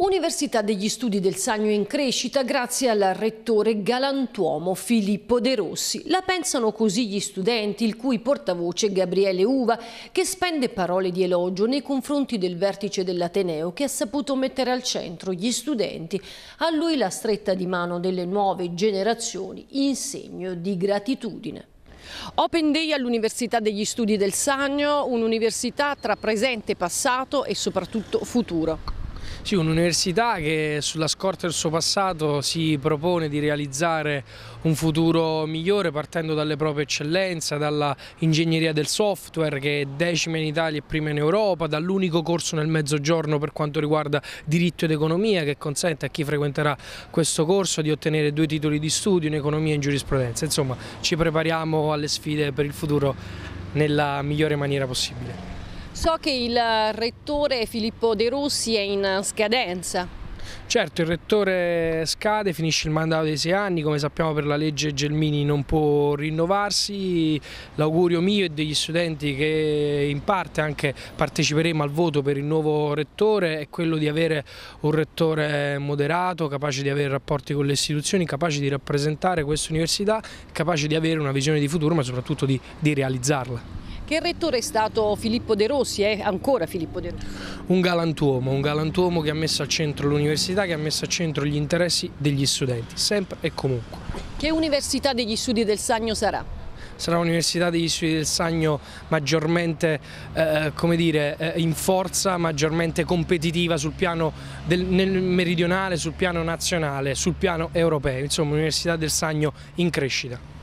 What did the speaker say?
Università degli Studi del Sagno in crescita grazie al rettore galantuomo Filippo De Rossi. La pensano così gli studenti, il cui portavoce è Gabriele Uva, che spende parole di elogio nei confronti del vertice dell'Ateneo che ha saputo mettere al centro gli studenti. A lui la stretta di mano delle nuove generazioni in segno di gratitudine. Open Day all'Università degli Studi del Sagno, un'università tra presente, passato e soprattutto futuro. Sì, un'università che sulla scorta del suo passato si propone di realizzare un futuro migliore partendo dalle proprie eccellenze, dall'ingegneria del software che è decima in Italia e prima in Europa, dall'unico corso nel mezzogiorno per quanto riguarda diritto ed economia che consente a chi frequenterà questo corso di ottenere due titoli di studio in economia e in giurisprudenza. Insomma, ci prepariamo alle sfide per il futuro nella migliore maniera possibile. So che il rettore Filippo De Rossi è in scadenza. Certo, il rettore scade, finisce il mandato dei sei anni, come sappiamo per la legge Gelmini non può rinnovarsi, l'augurio mio e degli studenti che in parte anche parteciperemo al voto per il nuovo rettore è quello di avere un rettore moderato, capace di avere rapporti con le istituzioni, capace di rappresentare questa università, capace di avere una visione di futuro ma soprattutto di, di realizzarla che rettore è stato Filippo De Rossi, è eh? ancora Filippo De Rossi. Un galantuomo, un galantuomo che ha messo al centro l'università, che ha messo al centro gli interessi degli studenti, sempre e comunque. Che università degli studi del Sagno sarà? sarà l'Università degli Studi del Sagno maggiormente eh, eh dire, eh, in forza, maggiormente competitiva sul piano del, meridionale, sul piano nazionale, sul piano europeo, insomma l'Università del Sagno in crescita.